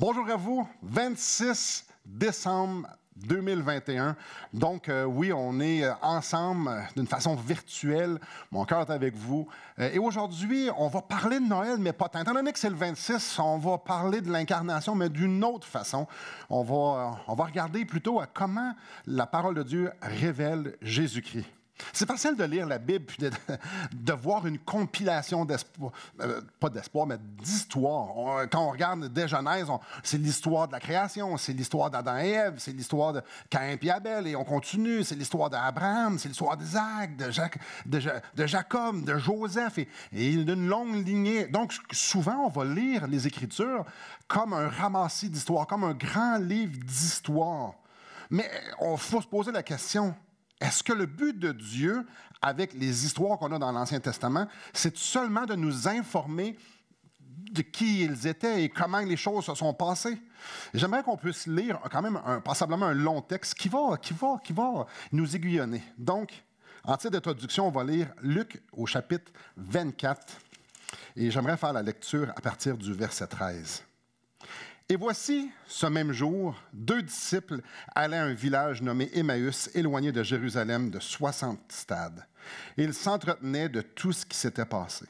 Bonjour à vous, 26 décembre 2021. Donc euh, oui, on est euh, ensemble euh, d'une façon virtuelle. Mon cœur est avec vous. et aujourd'hui, on va parler de Noël, mais pas tant. Étant donné que c'est le 26, on va parler de l'incarnation, mais d'une autre façon. On va, on va regarder plutôt à comment la parole de Dieu révèle Jésus-Christ. C'est facile de lire la Bible puis de, voir une compilation d'espoir, euh, pas d'espoir, mais d'histoire. Quand on regarde dès Genèse, c'est l'histoire de la création, c'est l'histoire d'Adam et Ève, c'est l'histoire de Caïn et Abel, et on continue, c'est l'histoire d'Abraham, c'est l'histoire d'Isaac, de, Jacques, de, Jacob, de Joseph, et, d'une longue lignée. Donc, souvent, on va lire les Écritures comme un ramassis d'histoire, comme un grand livre d'histoire. Mais il faut se poser la question, est-ce que le but de Dieu, avec les histoires qu'on a dans l'Ancien Testament, c'est seulement de nous informer de qui ils étaient et comment les choses se sont passées. J'aimerais qu'on puisse lire quand même un, passablement un long texte qui va, qui va, qui va nous aiguillonner. Donc, en titre d'introduction, on va lire Luc au chapitre 24 et j'aimerais faire la lecture à partir du verset 13. Et voici, ce même jour, deux disciples allaient à un village nommé Emmaüs, éloigné de Jérusalem de 60 stades. Ils s'entretenaient de tout ce qui s'était passé.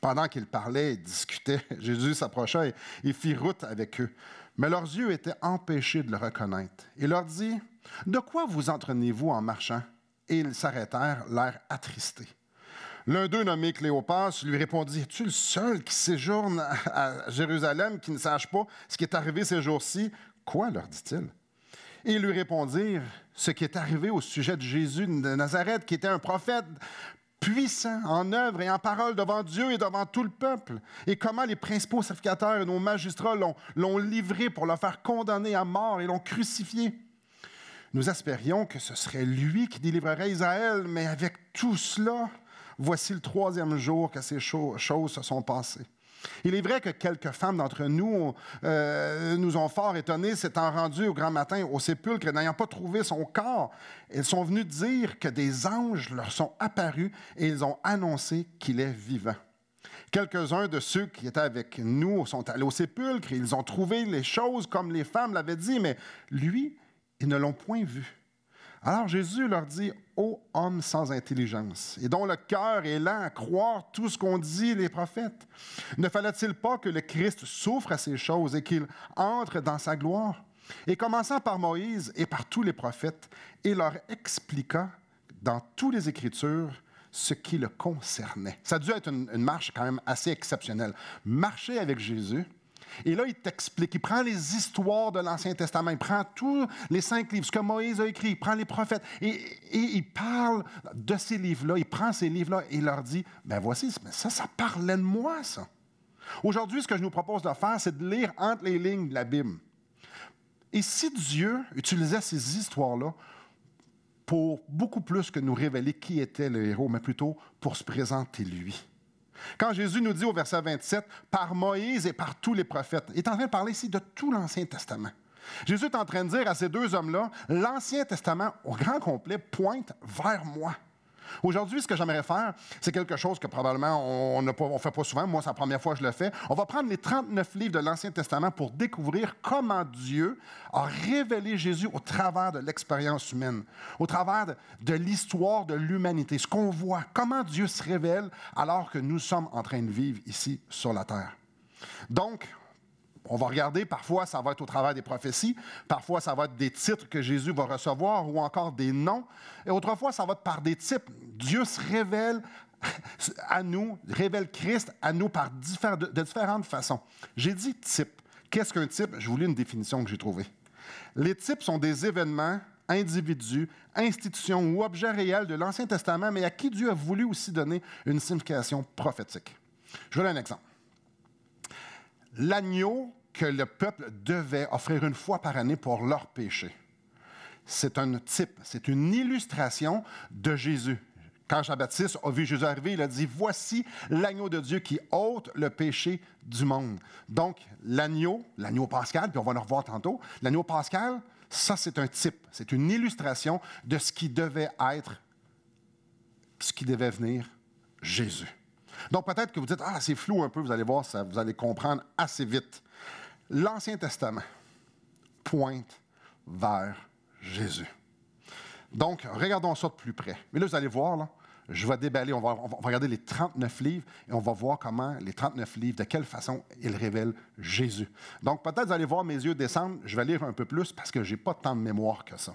Pendant qu'ils parlaient et discutaient, Jésus s'approcha et, fit route avec eux. Mais leurs yeux étaient empêchés de le reconnaître. Il leur dit, De quoi vous entraînez vous en marchant? Et ils s'arrêtèrent, l'air attristé. L'un d'eux, nommé Cléopas, lui répondit Es-tu le seul qui séjourne à Jérusalem qui ne sache pas ce qui est arrivé ces jours-ci Quoi leur dit-il Et ils lui répondirent Ce qui est arrivé au sujet de Jésus de Nazareth, qui était un prophète puissant en œuvre et en parole devant Dieu et devant tout le peuple, et comment les principaux sacrificateurs et nos magistrats l'ont livré pour le faire condamner à mort et l'ont crucifié. Nous espérions que ce serait lui qui délivrerait Israël, mais avec tout cela, Voici le troisième jour que ces choses se sont passées. Il est vrai que quelques femmes d'entre nous euh, nous ont fort étonnés, s'étant rendues au grand matin au sépulcre et n'ayant pas trouvé son corps. Elles sont venues dire que des anges leur sont apparus et ils ont annoncé qu'il est vivant. Quelques-uns de ceux qui étaient avec nous sont allés au sépulcre et ils ont trouvé les choses comme les femmes l'avaient dit, mais lui, ils ne l'ont point vu. Alors Jésus leur dit, ô homme sans intelligence, et dont le cœur est lent à croire tout ce qu'ont dit les prophètes, ne fallait-il pas que le Christ souffre à ces choses et qu'il entre dans sa gloire? Et commençant par Moïse et par tous les prophètes, il leur expliqua dans toutes les Écritures ce qui le concernait. Ça a dû être une marche quand même assez exceptionnelle. Marcher avec Jésus, et là, il t'explique, il prend les histoires de l'Ancien Testament, il prend tous les cinq livres, ce que Moïse a écrit, il prend les prophètes, et, il parle de ces livres-là, il prend ces livres-là et il leur dit, ben voici, ça, ça parlait de moi, ça. Aujourd'hui, ce que je nous propose de faire, c'est de lire entre les lignes de la Bible. Et si Dieu utilisait ces histoires-là pour beaucoup plus que nous révéler qui était le héros, mais plutôt pour se présenter lui. Quand Jésus nous dit au verset 27, par Moïse et par tous les prophètes, il est en train de parler ici de tout l'Ancien Testament. Jésus est en train de dire à ces deux hommes-là, l'Ancien Testament au grand complet pointe vers moi. Aujourd'hui, ce que j'aimerais faire, c'est quelque chose que probablement on ne fait pas souvent. Moi, c'est la première fois que je le fais. On va prendre les 39 livres de l'Ancien Testament pour découvrir comment Dieu a révélé Jésus au travers de l'expérience humaine, au travers de, l'histoire de l'humanité, ce qu'on voit, comment Dieu se révèle alors que nous sommes en train de vivre ici sur la terre. Donc, on va regarder, parfois ça va être au travers des prophéties, parfois ça va être des titres que Jésus va recevoir ou encore des noms, et autrefois ça va être par des types. Dieu se révèle à nous, révèle Christ à nous par de, différentes façons. J'ai dit type. Qu'est-ce qu'un type? Je vous lis une définition que j'ai trouvée. Les types sont des événements, individus, institutions ou objets réels de l'Ancien Testament, mais à qui Dieu a voulu aussi donner une signification prophétique. Je vous donne un exemple l'agneau que le peuple devait offrir une fois par année pour leur péché. C'est un type, c'est une illustration de Jésus. Quand Jean-Baptiste a vu Jésus arriver, il a dit, voici l'agneau de Dieu qui ôte le péché du monde. Donc, l'agneau, l'agneau pascal, puis on va le revoir tantôt, l'agneau pascal, ça c'est un type, c'est une illustration de ce qui devait être, ce qui devait venir Jésus. Donc peut-être que vous dites, ah, c'est flou un peu, vous allez voir, ça, vous allez comprendre assez vite. L'Ancien Testament pointe vers Jésus. Donc, regardons ça de plus près. Mais là, vous allez voir, là, je vais déballer, on va, regarder les 39 livres et on va voir comment les 39 livres, de quelle façon ils révèlent Jésus. Donc peut-être vous allez voir mes yeux descendre, je vais lire un peu plus parce que je n'ai pas tant de mémoire que ça.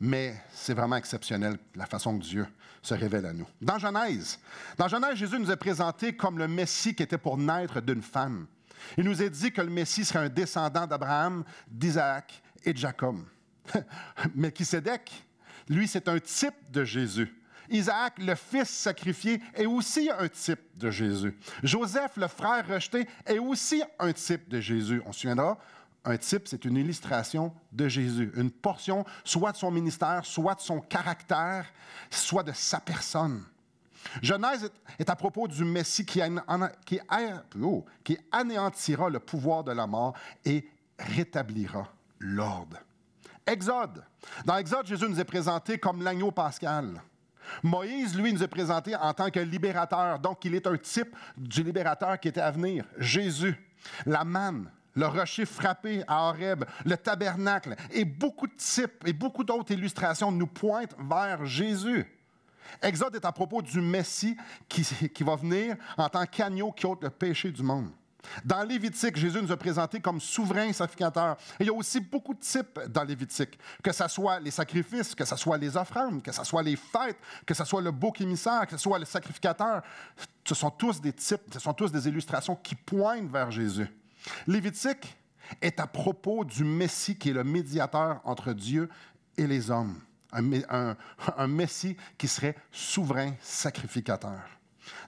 Mais c'est vraiment exceptionnel la façon que Dieu se révèle à nous. Dans Genèse, dans Genèse, Jésus nous est présenté comme le Messie qui était pour naître d'une femme. Il nous est dit que le Messie serait un descendant d'Abraham, d'Isaac et de Jacob. Mais Kisedek, lui, c'est un type de Jésus. Isaac, le fils sacrifié, est aussi un type de Jésus. Joseph, le frère rejeté, est aussi un type de Jésus. On se souviendra, un type, c'est une illustration de Jésus, une portion soit de son ministère, soit de son caractère, soit de sa personne. Genèse est à propos du Messie qui, oh, qui anéantira le pouvoir de la mort et rétablira l'ordre. Exode. Dans Exode, Jésus nous est présenté comme l'agneau pascal. Moïse, lui, nous est présenté en tant que libérateur, donc il est un type du libérateur qui était à venir, Jésus. La manne, le rocher frappé à Horeb, le tabernacle, et beaucoup de types et beaucoup d'autres illustrations nous pointent vers Jésus. Exode est à propos du Messie qui, va venir en tant qu'agneau qui ôte le péché du monde. Dans Lévitique, Jésus nous a présenté comme souverain sacrificateur. il y a aussi beaucoup de types dans Lévitique, que ce soit les sacrifices, que ce soit les offrandes, que ce soit les fêtes, que ce soit le bouc émissaire, que ce soit le sacrificateur. Ce sont tous des types, ce sont tous des illustrations qui pointent vers Jésus. Lévitique est à propos du Messie qui est le médiateur entre Dieu et les hommes. un Messie qui serait souverain sacrificateur.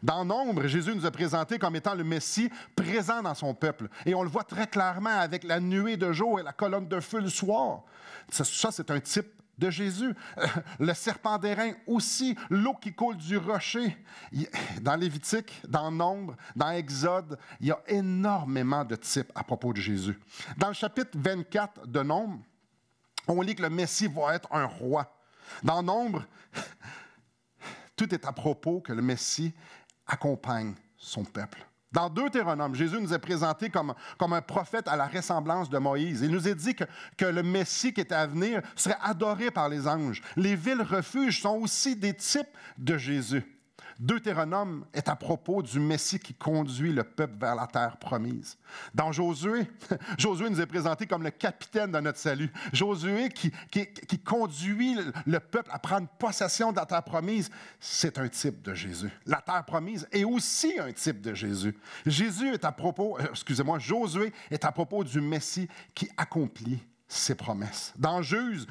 Dans Nombre, Jésus nous a présenté comme étant le Messie présent dans son peuple. Et on le voit très clairement avec la nuée de jour et la colonne de feu le soir. Ça, c'est un type de Jésus. Euh, le serpent d'airain aussi, l'eau qui coule du rocher. Dans Lévitique, dans Nombre, dans Exode, il y a énormément de types à propos de Jésus. Dans le chapitre 24 de Nombre, on lit que le Messie va être un roi. Dans Nombre, tout est à propos que le Messie accompagne son peuple. Dans Deutéronome, Jésus nous est présenté comme, comme un prophète à la ressemblance de Moïse. Il nous est dit que, le Messie qui est à venir serait adoré par les anges. Les villes refuges sont aussi des types de Jésus. Deutéronome est à propos du Messie qui conduit le peuple vers la terre promise. Dans Josué, Josué nous est présenté comme le capitaine de notre salut. Josué qui, conduit le peuple à prendre possession de la terre promise, c'est un type de Jésus. La terre promise est aussi un type de Jésus. Jésus est à propos, euh, excusez-moi, Josué est à propos du Messie qui accomplit ses promesses. Dans Juge,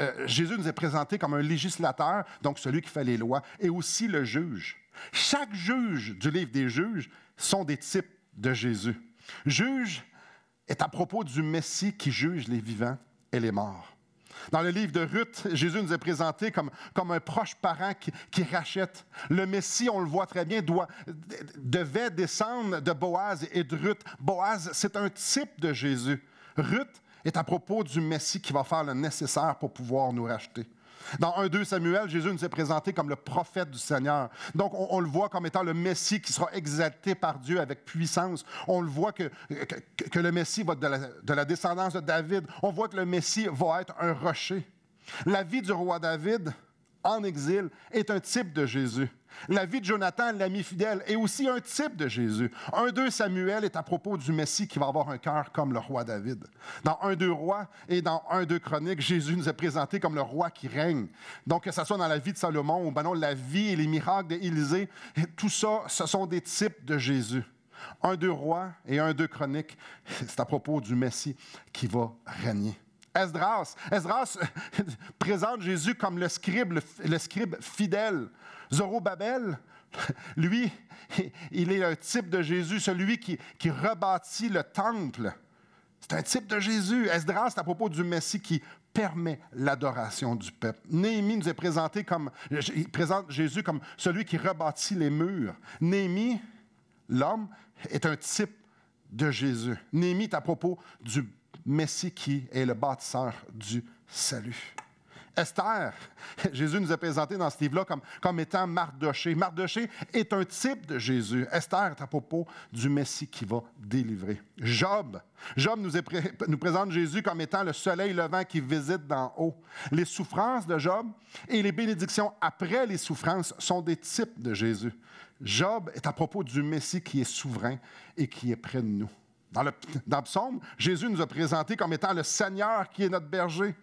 euh, Jésus nous est présenté comme un législateur, donc celui qui fait les lois, et aussi le juge. Chaque juge du livre des juges sont des types de Jésus. Juge est à propos du Messie qui juge les vivants et les morts. Dans le livre de Ruth, Jésus nous est présenté comme, comme un proche parent qui, rachète. Le Messie, on le voit très bien, doit, devait descendre de Boaz et de Ruth. Boaz, c'est un type de Jésus. Ruth, est à propos du Messie qui va faire le nécessaire pour pouvoir nous racheter. Dans 1-2 Samuel, Jésus nous est présenté comme le prophète du Seigneur. Donc, on, le voit comme étant le Messie qui sera exalté par Dieu avec puissance. On le voit que, que, le Messie va de la descendance de David. On voit que le Messie va être un rocher. La vie du roi David en exil est un type de Jésus. La vie de Jonathan, l'ami fidèle, est aussi un type de Jésus. Un 2 Samuel est à propos du Messie qui va avoir un cœur comme le roi David. Dans un 2 Rois et dans un 2 Chroniques, Jésus nous est présenté comme le roi qui règne. Donc que ce soit dans la vie de Salomon ou ben la vie et les miracles d'Élysée, tout ça, ce sont des types de Jésus. Un 2 Rois et un 2 Chroniques, c'est à propos du Messie qui va régner. Esdras. Esdras euh, présente Jésus comme le scribe, le, fidèle. Zorobabel, lui, il est un type de Jésus, celui qui, rebâtit le temple. C'est un type de Jésus. Esdras, c'est à propos du Messie qui permet l'adoration du peuple. Néhémie nous est présenté comme, il présente Jésus comme celui qui rebâtit les murs. Néhémie, l'homme, est un type de Jésus. Néhémie est à propos du Messie qui est le bâtisseur du salut. Esther, Jésus nous a présenté dans ce livre-là comme, comme étant Mardoché. Mardoché est un type de Jésus. Esther est à propos du Messie qui va délivrer. Job, Job nous, nous présente Jésus comme étant le soleil levant qui visite d'en haut. Les souffrances de Job et les bénédictions après les souffrances sont des types de Jésus. Job est à propos du Messie qui est souverain et qui est près de nous. Dans le, psaume, Jésus nous a présenté comme étant le Seigneur qui est notre berger.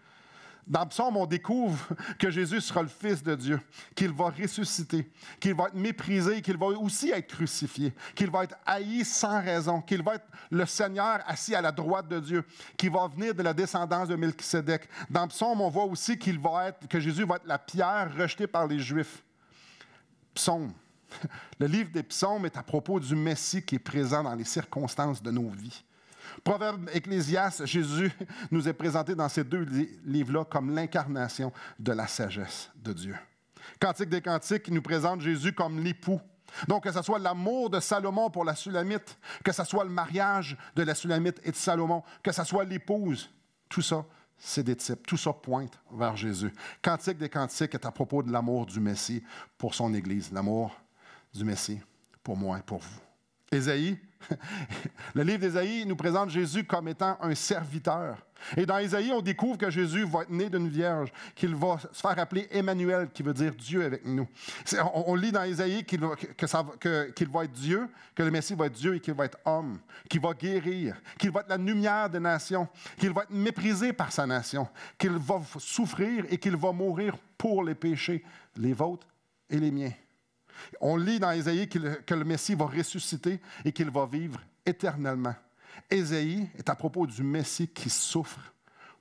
Dans le psaume, on découvre que Jésus sera le Fils de Dieu, qu'il va ressusciter, qu'il va être méprisé, qu'il va aussi être crucifié, qu'il va être haï sans raison, qu'il va être le Seigneur assis à la droite de Dieu, qui va venir de la descendance de Melchisédec. Dans le psaume, on voit aussi qu'il va être, que Jésus va être la pierre rejetée par les Juifs. Psaume, Le livre des psaumes est à propos du Messie qui est présent dans les circonstances de nos vies. Proverbe Ecclésias Jésus nous est présenté dans ces deux livres-là comme l'incarnation de la sagesse de Dieu. Cantique des Cantiques nous présente Jésus comme l'époux. Donc, que ce soit l'amour de Salomon pour la Sulamite, que ce soit le mariage de la Sulamite et de Salomon, que ce soit l'épouse, tout ça, c'est des types. Tout ça pointe vers Jésus. Cantique des Cantiques est à propos de l'amour du Messie pour son Église, l'amour du Messie pour moi et pour vous. Ésaïe, le livre d'Ésaïe nous présente Jésus comme étant un serviteur. Et dans Ésaïe, on découvre que Jésus va être né d'une vierge, qu'il va se faire appeler Emmanuel, qui veut dire Dieu avec nous. On, on lit dans Ésaïe qu'il que ça, que, qu'il va être Dieu, que le Messie va être Dieu et qu'il va être homme, qu'il va guérir, qu'il va être la lumière des nations, qu'il va être méprisé par sa nation, qu'il va souffrir et qu'il va mourir pour les péchés, les vôtres et les miens. On lit dans Ésaïe que le Messie va ressusciter et qu'il va vivre éternellement. Ésaïe est à propos du Messie qui souffre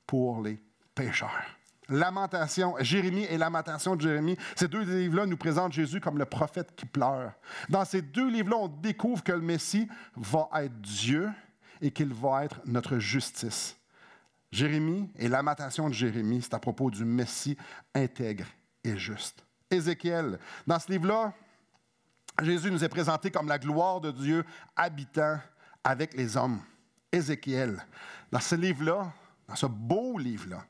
pour les pécheurs. Lamentation, Jérémie et Lamentation de Jérémie, ces deux livres-là nous présentent Jésus comme le prophète qui pleure. Dans ces deux livres-là, on découvre que le Messie va être Dieu et qu'il va être notre justice. Jérémie et Lamentation de Jérémie, c'est à propos du Messie intègre et juste. Ézéchiel, dans ce livre-là, Jésus nous est présenté comme la gloire de Dieu habitant avec les hommes. Ézéchiel. Dans ce livre-là, dans ce beau livre-là,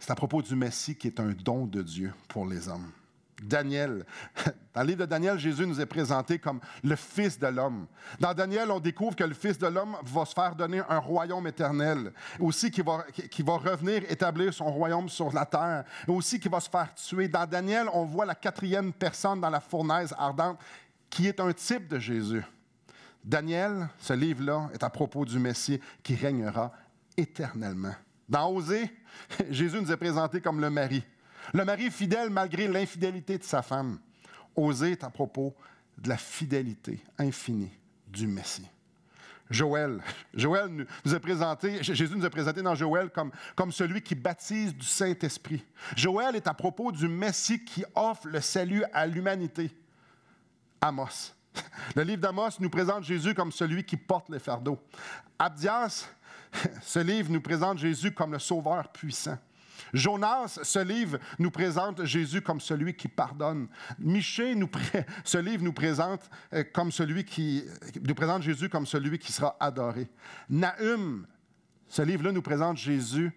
c'est à propos du Messie qui est un don de Dieu pour les hommes. Daniel. Dans le livre de Daniel, Jésus nous est présenté comme le Fils de l'homme. Dans Daniel, on découvre que le Fils de l'homme va se faire donner un royaume éternel, aussi qui va, revenir établir son royaume sur la terre, aussi qui va se faire tuer. Dans Daniel, on voit la quatrième personne dans la fournaise ardente, qui est un type de Jésus. Daniel, ce livre-là, est à propos du Messie qui régnera éternellement. Dans Osée, Jésus nous est présenté comme le mari. Le mari fidèle malgré l'infidélité de sa femme. Oser est à propos de la fidélité infinie du Messie. Joël. Joël nous a présenté, Jésus nous a présenté dans Joël comme, comme celui qui baptise du Saint-Esprit. Joël est à propos du Messie qui offre le salut à l'humanité. Amos. Le livre d'Amos nous présente Jésus comme celui qui porte les fardeaux. Abdias, ce livre nous présente Jésus comme le sauveur puissant. Jonas, ce livre nous présente Jésus comme celui qui pardonne. Michée, ce livre nous présente, euh, comme celui qui, nous présente Jésus comme celui qui sera adoré. Nahum, ce livre-là nous présente Jésus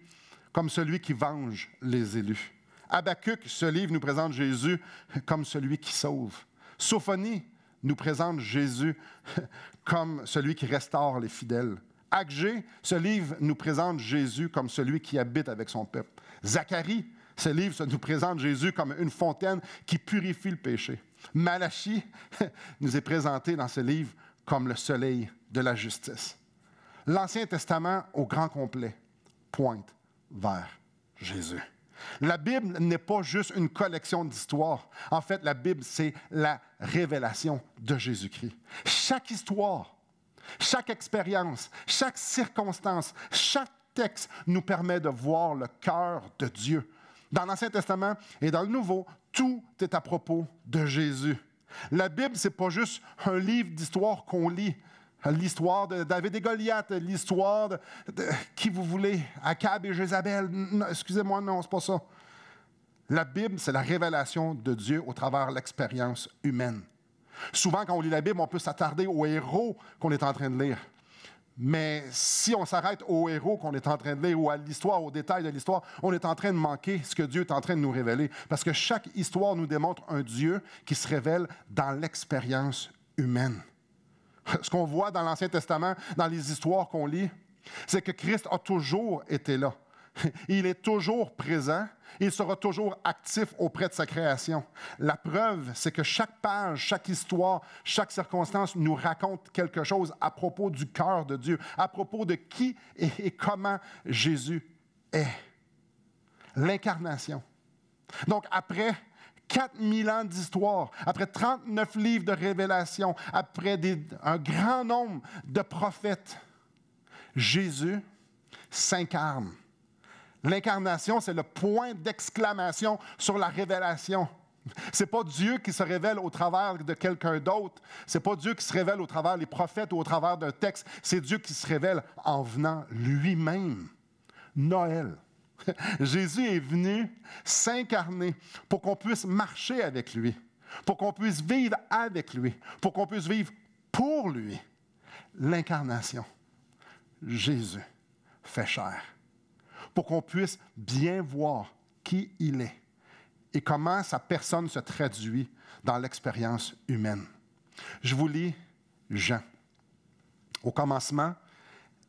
comme celui qui venge les élus. Habacuc, ce livre nous présente Jésus comme celui qui sauve. Sophonie nous présente Jésus comme celui qui restaure les fidèles. Agé, ce livre nous présente Jésus comme celui qui habite avec son peuple. Zacharie, ce livre nous présente Jésus comme une fontaine qui purifie le péché. Malachie nous est présenté dans ce livre comme le soleil de la justice. L'Ancien Testament au grand complet pointe vers Jésus. La Bible n'est pas juste une collection d'histoires. En fait, la Bible, c'est la révélation de Jésus-Christ. Chaque histoire, chaque expérience, chaque circonstance, chaque texte nous permet de voir le cœur de Dieu. Dans l'Ancien Testament et dans le Nouveau, tout est à propos de Jésus. La Bible, n'est pas juste un livre d'histoire qu'on lit. L'histoire de David et Goliath, l'histoire de, qui vous voulez, Acab et Jézabel. Excusez-moi, non, n'est pas ça. La Bible, c'est la révélation de Dieu au travers l'expérience humaine. Souvent, quand on lit la Bible, on peut s'attarder aux héros qu'on est en train de lire. Mais si on s'arrête au héros qu'on est en train de lire ou à l'histoire, aux détails de l'histoire, on est en train de manquer ce que Dieu est en train de nous révéler. Parce que chaque histoire nous démontre un Dieu qui se révèle dans l'expérience humaine. Ce qu'on voit dans l'Ancien Testament, dans les histoires qu'on lit, c'est que Christ a toujours été là. Il est toujours présent. Il sera toujours actif auprès de sa création. La preuve, c'est que chaque page, chaque histoire, chaque circonstance nous raconte quelque chose à propos du cœur de Dieu, à propos de qui et, comment Jésus est. L'incarnation. Donc après 4000 ans d'histoire, après 39 livres de révélation, après un grand nombre de prophètes, Jésus s'incarne L'incarnation, c'est le point d'exclamation sur la révélation. C'est pas Dieu qui se révèle au travers de quelqu'un d'autre. C'est pas Dieu qui se révèle au travers des prophètes ou au travers d'un texte. C'est Dieu qui se révèle en venant lui-même. Noël. Jésus est venu s'incarner pour qu'on puisse marcher avec lui, pour qu'on puisse vivre avec lui, pour qu'on puisse vivre pour lui. L'incarnation. Jésus fait chair pour qu'on puisse bien voir qui il est et comment sa personne se traduit dans l'expérience humaine. Je vous lis Jean. Au commencement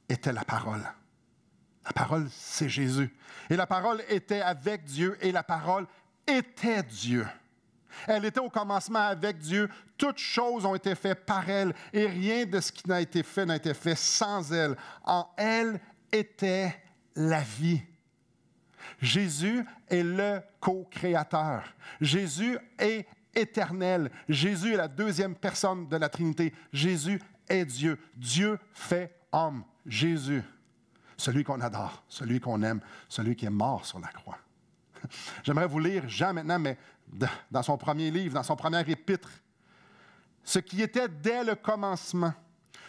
était la parole. La parole, c'est Jésus. Et la parole était avec Dieu et la parole était Dieu. Elle était au commencement avec Dieu. Toutes choses ont été faites par elle et rien de ce qui n'a été fait n'a été fait sans elle. En elle était la vie. Jésus est le co-créateur. Jésus est éternel. Jésus est la deuxième personne de la Trinité. Jésus est Dieu. Dieu fait homme. Jésus, celui qu'on adore, celui qu'on aime, celui qui est mort sur la croix. J'aimerais vous lire Jean maintenant, mais dans son premier livre, dans son premier épître, ce qui était dès le commencement,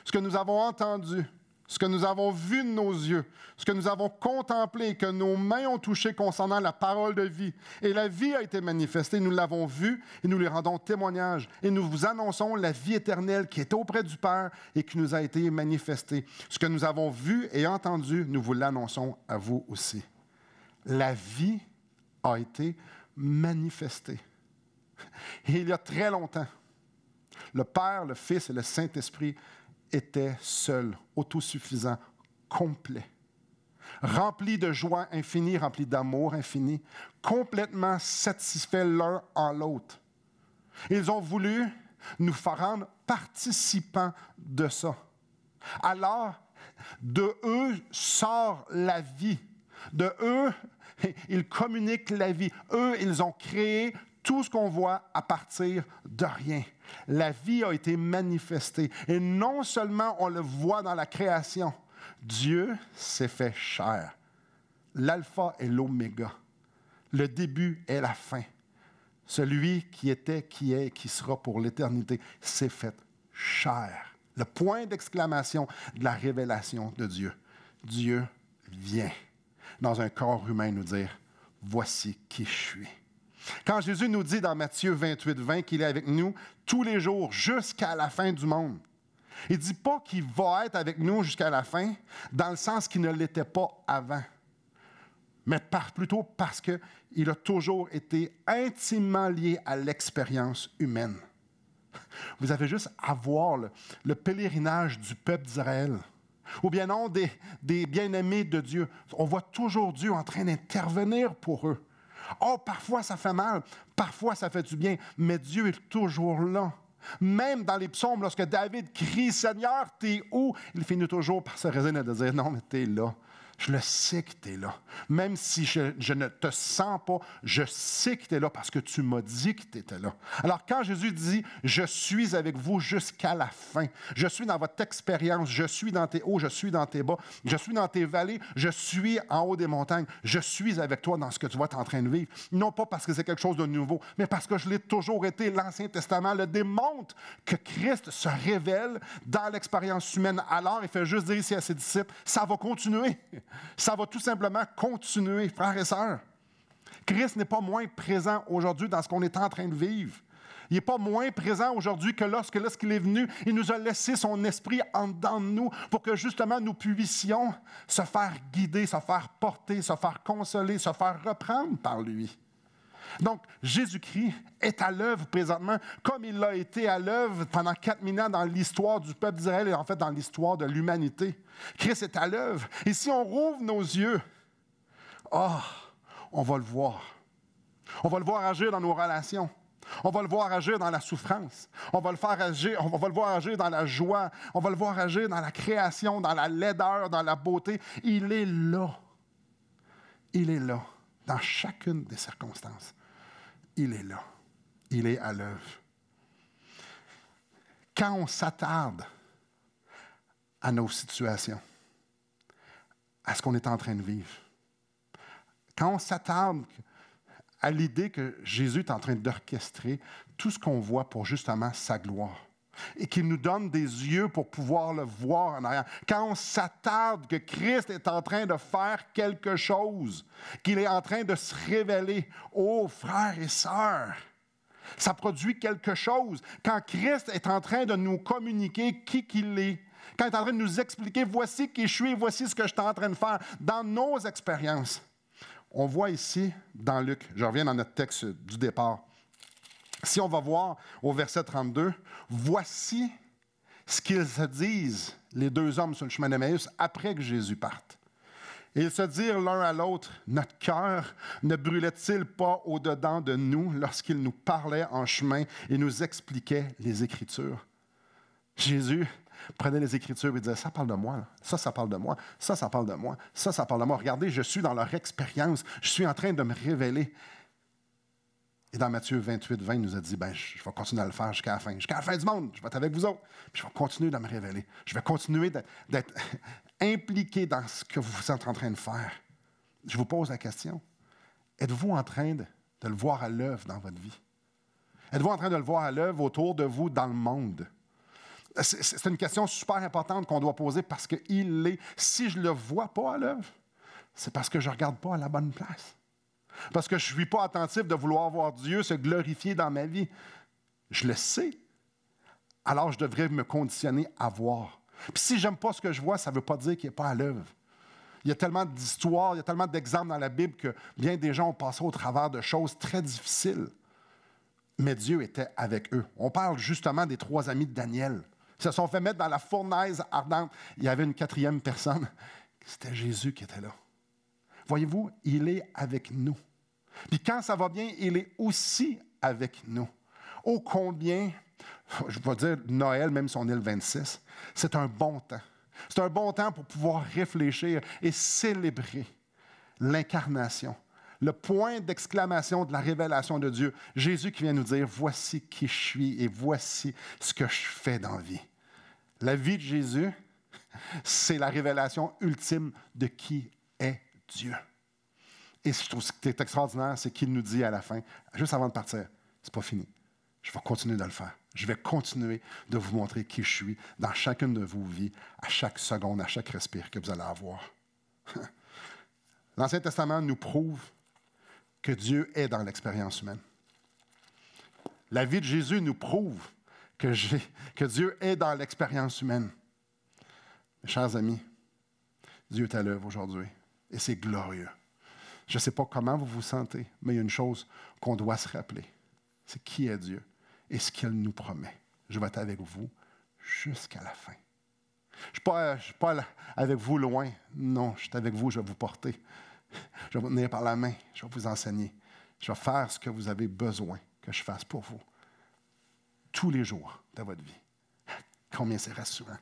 ce que nous avons entendu, ce que nous avons vu de nos yeux, ce que nous avons contemplé, que nos mains ont touché concernant la parole de vie. Et la vie a été manifestée, nous l'avons vue et nous lui rendons témoignage. Et nous vous annonçons la vie éternelle qui est auprès du Père et qui nous a été manifestée. Ce que nous avons vu et entendu, nous vous l'annonçons à vous aussi. La vie a été manifestée. Et il y a très longtemps, le Père, le Fils et le Saint-Esprit étaient seuls, autosuffisants, complets, remplis de joie infinie, remplis d'amour infini, complètement satisfaits l'un en l'autre. Ils ont voulu nous faire rendre participants de ça. Alors, de eux sort la vie. De eux, ils communiquent la vie. Eux, ils ont créé tout ce qu'on voit à partir de rien. La vie a été manifestée. Et non seulement on le voit dans la création, Dieu s'est fait chair. L'alpha et l'oméga. Le début et la fin. Celui qui était, qui est, qui sera pour l'éternité, s'est fait chair. Le point d'exclamation de la révélation de Dieu. Dieu vient dans un corps humain nous dire, voici qui je suis. Quand Jésus nous dit dans Matthieu 28, 20 qu'il est avec nous tous les jours jusqu'à la fin du monde, il ne dit pas qu'il va être avec nous jusqu'à la fin, dans le sens qu'il ne l'était pas avant, mais plutôt parce qu'il a toujours été intimement lié à l'expérience humaine. Vous avez juste à voir le, pèlerinage du peuple d'Israël. Ou bien non, des bien-aimés de Dieu. On voit toujours Dieu en train d'intervenir pour eux. Oh, parfois ça fait mal, parfois ça fait du bien, mais Dieu est toujours là. Même dans les psaumes, lorsque David crie Seigneur, t'es où Il finit toujours par se résigner de dire Non, mais t'es là. Je le sais que tu es là. Même si je, ne te sens pas, je sais que tu es là parce que tu m'as dit que tu étais là. Alors quand Jésus dit, je suis avec vous jusqu'à la fin, je suis dans votre expérience, je suis dans tes hauts, je suis dans tes bas, je suis dans tes vallées, je suis en haut des montagnes, je suis avec toi dans ce que tu vas être en train de vivre. Non pas parce que c'est quelque chose de nouveau, mais parce que je l'ai toujours été. L'Ancien Testament le démontre que Christ se révèle dans l'expérience humaine. Alors il fait juste dire ici à ses disciples, ça va continuer ça va tout simplement continuer, frères et sœurs. Christ n'est pas moins présent aujourd'hui dans ce qu'on est en train de vivre. Il n'est pas moins présent aujourd'hui que lorsque, lorsqu'il est venu, il nous a laissé son esprit en dedans de nous pour que justement nous puissions se faire guider, se faire porter, se faire consoler, se faire reprendre par lui. Donc, Jésus-Christ est à l'œuvre présentement, comme il l'a été à l'œuvre pendant quatre ans dans l'histoire du peuple d'Israël et en fait dans l'histoire de l'humanité. Christ est à l'œuvre. Et si on rouvre nos yeux, oh, on va le voir. On va le voir agir dans nos relations. On va le voir agir dans la souffrance. On va, le faire agir, on va le voir agir dans la joie. On va le voir agir dans la création, dans la laideur, dans la beauté. Il est là. Il est là dans chacune des circonstances. Il est là. Il est à l'œuvre. Quand on s'attarde à nos situations, à ce qu'on est en train de vivre, quand on s'attarde à l'idée que Jésus est en train d'orchestrer tout ce qu'on voit pour justement sa gloire, et qu'il nous donne des yeux pour pouvoir le voir en arrière. Quand on s'attarde que Christ est en train de faire quelque chose, qu'il est en train de se révéler, aux frères et sœurs, ça produit quelque chose. Quand Christ est en train de nous communiquer qui qu'il est, quand il est en train de nous expliquer voici qui je suis, voici ce que je suis en train de faire dans nos expériences. On voit ici dans Luc, je reviens dans notre texte du départ, si on va voir au verset 32, voici ce qu'ils se disent, les deux hommes sur le chemin d'Emmaüs, après que Jésus parte. ils se dirent l'un à l'autre, notre cœur ne brûlait-il pas au-dedans de nous lorsqu'il nous parlait en chemin et nous expliquait les Écritures? Jésus prenait les Écritures et disait, ça parle de moi, ça, ça parle de moi, ça, ça parle de moi, ça, ça parle de moi. Regardez, je suis dans leur expérience, je suis en train de me révéler. Et dans Matthieu 28, 20, il nous a dit ben, Je vais continuer à le faire jusqu'à la fin. Jusqu'à la fin du monde, je vais être avec vous autres. Puis je vais continuer de me révéler. Je vais continuer d'être impliqué dans ce que vous êtes en train de faire. Je vous pose la question êtes-vous en train de, le voir à l'œuvre dans votre vie Êtes-vous en train de le voir à l'œuvre autour de vous, dans le monde C'est une question super importante qu'on doit poser parce qu'il est. Si je ne le vois pas à l'œuvre, c'est parce que je ne regarde pas à la bonne place. Parce que je ne suis pas attentif de vouloir voir Dieu se glorifier dans ma vie. Je le sais. Alors je devrais me conditionner à voir. Puis si je n'aime pas ce que je vois, ça ne veut pas dire qu'il n'est pas à l'œuvre. Il y a tellement d'histoires, il y a tellement d'exemples dans la Bible que bien des gens ont passé au travers de choses très difficiles. Mais Dieu était avec eux. On parle justement des trois amis de Daniel. Ils se sont fait mettre dans la fournaise ardente. Il y avait une quatrième personne. C'était Jésus qui était là. Voyez-vous, il est avec nous. Puis quand ça va bien, il est aussi avec nous. Ô combien, je vais dire Noël, même si on est le 26, c'est un bon temps. C'est un bon temps pour pouvoir réfléchir et célébrer l'incarnation, le point d'exclamation de la révélation de Dieu. Jésus qui vient nous dire, voici qui je suis et voici ce que je fais dans la vie. La vie de Jésus, c'est la révélation ultime de qui Dieu. Et ce je trouve qui est extraordinaire, c'est qu'il nous dit à la fin, juste avant de partir, c'est pas fini. Je vais continuer de le faire. Je vais continuer de vous montrer qui je suis dans chacune de vos vies, à chaque seconde, à chaque respire que vous allez avoir. L'Ancien Testament nous prouve que Dieu est dans l'expérience humaine. La vie de Jésus nous prouve que, que Dieu est dans l'expérience humaine. Mes chers amis, Dieu est à l'œuvre aujourd'hui. Et c'est glorieux. Je ne sais pas comment vous vous sentez, mais il y a une chose qu'on doit se rappeler. C'est qui est Dieu et ce qu'il nous promet. Je vais être avec vous jusqu'à la fin. Je ne suis pas, avec vous loin. Non, je suis avec vous, je vais vous porter. Je vais vous tenir par la main, je vais vous enseigner. Je vais faire ce que vous avez besoin que je fasse pour vous. Tous les jours de votre vie. Combien c'est rassurant.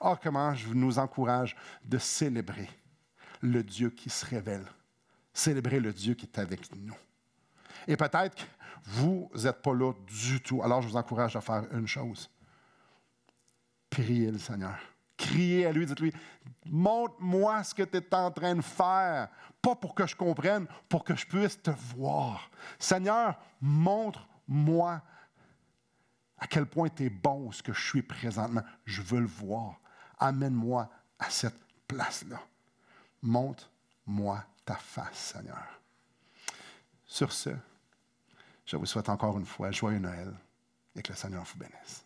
Oh, comment je nous encourage de célébrer le Dieu qui se révèle. Célébrez le Dieu qui est avec nous. Et peut-être que vous n'êtes pas là du tout. Alors, je vous encourage à faire une chose. Priez le Seigneur. Criez à lui, dites-lui, montre-moi ce que tu es en train de faire. Pas pour que je comprenne, pour que je puisse te voir. Seigneur, montre-moi à quel point tu es bon ce que je suis présentement. Je veux le voir. Amène-moi à cette place-là montre-moi ta face, Seigneur. Sur ce, je vous souhaite encore une fois joyeux Noël et que le Seigneur vous bénisse.